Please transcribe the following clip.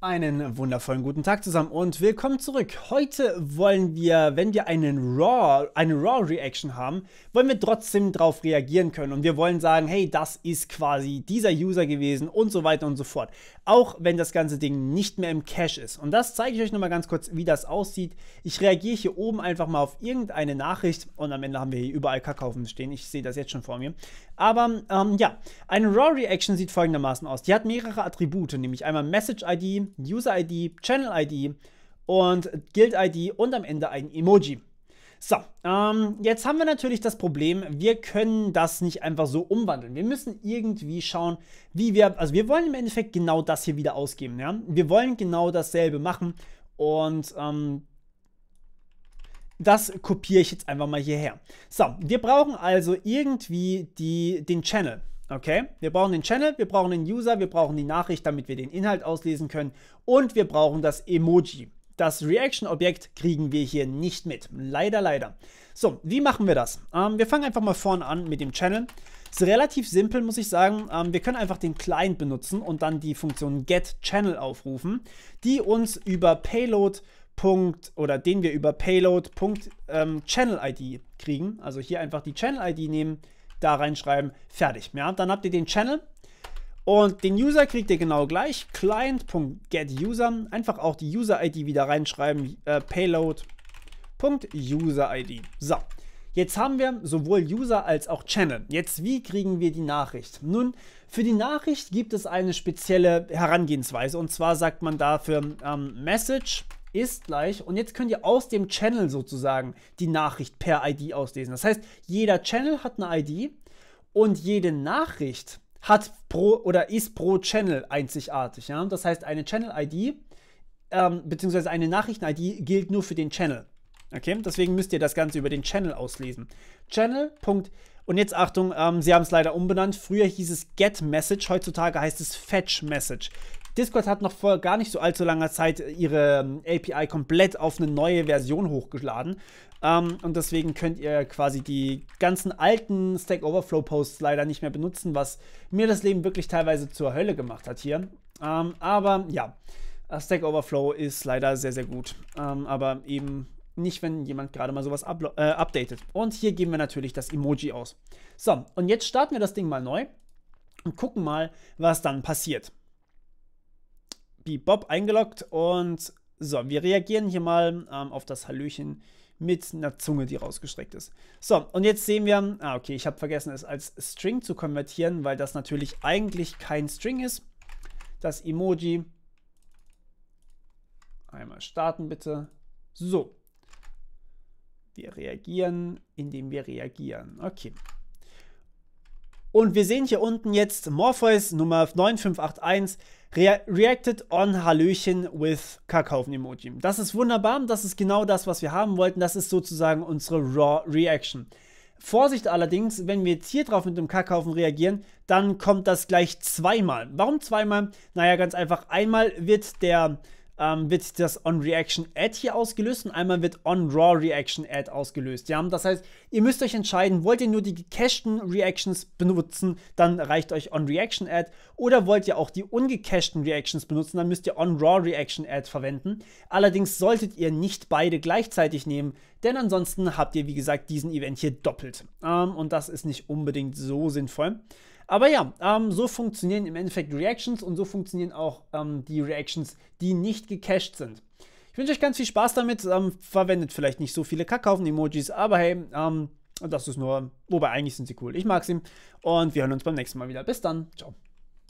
Einen wundervollen guten Tag zusammen und willkommen zurück. Heute wollen wir, wenn wir einen Raw, eine Raw Reaction haben, wollen wir trotzdem darauf reagieren können und wir wollen sagen, hey, das ist quasi dieser User gewesen und so weiter und so fort. Auch wenn das ganze Ding nicht mehr im Cache ist. Und das zeige ich euch nochmal ganz kurz, wie das aussieht. Ich reagiere hier oben einfach mal auf irgendeine Nachricht und am Ende haben wir hier überall Kackhaufen stehen. Ich sehe das jetzt schon vor mir. Aber ähm, ja, eine Raw Reaction sieht folgendermaßen aus. Die hat mehrere Attribute, nämlich einmal Message ID, User-ID, Channel-ID und Guild-ID und am Ende ein Emoji. So, ähm, jetzt haben wir natürlich das Problem, wir können das nicht einfach so umwandeln. Wir müssen irgendwie schauen, wie wir, also wir wollen im Endeffekt genau das hier wieder ausgeben. Ja? Wir wollen genau dasselbe machen und ähm, das kopiere ich jetzt einfach mal hierher. So, wir brauchen also irgendwie die, den Channel. Okay, wir brauchen den Channel, wir brauchen den User, wir brauchen die Nachricht, damit wir den Inhalt auslesen können und wir brauchen das Emoji. Das Reaction-Objekt kriegen wir hier nicht mit. Leider, leider. So, wie machen wir das? Ähm, wir fangen einfach mal vorne an mit dem Channel. Ist relativ simpel, muss ich sagen. Ähm, wir können einfach den Client benutzen und dann die Funktion getChannel aufrufen, die uns über Payload oder den wir über Payload.ChannelID ähm, kriegen. Also hier einfach die Channel-ID nehmen, da reinschreiben, fertig. Ja, dann habt ihr den Channel und den User kriegt ihr genau gleich. Client.getUser, einfach auch die User-ID wieder reinschreiben, äh, payloaduser So, Jetzt haben wir sowohl User als auch Channel. Jetzt, wie kriegen wir die Nachricht? Nun, für die Nachricht gibt es eine spezielle Herangehensweise und zwar sagt man dafür ähm, Message ist gleich, und jetzt könnt ihr aus dem Channel sozusagen die Nachricht per ID auslesen. Das heißt, jeder Channel hat eine ID und jede Nachricht hat pro oder ist pro Channel einzigartig. Ja? Das heißt, eine Channel-ID ähm, beziehungsweise eine Nachrichten-ID gilt nur für den Channel. Okay, deswegen müsst ihr das Ganze über den Channel auslesen. Channel. Und jetzt Achtung, ähm, sie haben es leider umbenannt. Früher hieß es Get Message, heutzutage heißt es Fetch Message. Discord hat noch vor gar nicht so allzu langer Zeit äh, ihre ähm, API komplett auf eine neue Version hochgeladen. Ähm, und deswegen könnt ihr quasi die ganzen alten Stack Overflow Posts leider nicht mehr benutzen, was mir das Leben wirklich teilweise zur Hölle gemacht hat hier. Ähm, aber ja, äh, Stack Overflow ist leider sehr, sehr gut. Ähm, aber eben nicht, wenn jemand gerade mal sowas äh, updatet. Und hier geben wir natürlich das Emoji aus. So, und jetzt starten wir das Ding mal neu und gucken mal, was dann passiert. Bebop eingeloggt und so, wir reagieren hier mal ähm, auf das Hallöchen mit einer Zunge, die rausgestreckt ist. So, und jetzt sehen wir, ah, okay, ich habe vergessen, es als String zu konvertieren, weil das natürlich eigentlich kein String ist. Das Emoji. Einmal starten bitte. So. Wir reagieren, indem wir reagieren. Okay. Und wir sehen hier unten jetzt Morpheus Nummer 9581 Re reacted on Hallöchen with Kakaofen-Emoji. Das ist wunderbar, das ist genau das, was wir haben wollten. Das ist sozusagen unsere Raw Reaction. Vorsicht allerdings, wenn wir jetzt hier drauf mit dem Kackhaufen reagieren, dann kommt das gleich zweimal. Warum zweimal? Naja, ganz einfach. Einmal wird der ähm, wird das OnReaction-Add hier ausgelöst und einmal wird OnRaw-Reaction-Add ausgelöst. Ja? Das heißt, ihr müsst euch entscheiden, wollt ihr nur die gecachten Reactions benutzen, dann reicht euch OnReaction-Add oder wollt ihr auch die ungecachten Reactions benutzen, dann müsst ihr OnRaw-Reaction-Add verwenden. Allerdings solltet ihr nicht beide gleichzeitig nehmen, denn ansonsten habt ihr, wie gesagt, diesen Event hier doppelt. Ähm, und das ist nicht unbedingt so sinnvoll. Aber ja, ähm, so funktionieren im Endeffekt Reactions und so funktionieren auch ähm, die Reactions, die nicht gecached sind. Ich wünsche euch ganz viel Spaß damit. Ähm, verwendet vielleicht nicht so viele Kackhaufen-Emojis, aber hey, ähm, das ist nur, wobei eigentlich sind sie cool. Ich mag sie und wir hören uns beim nächsten Mal wieder. Bis dann, ciao.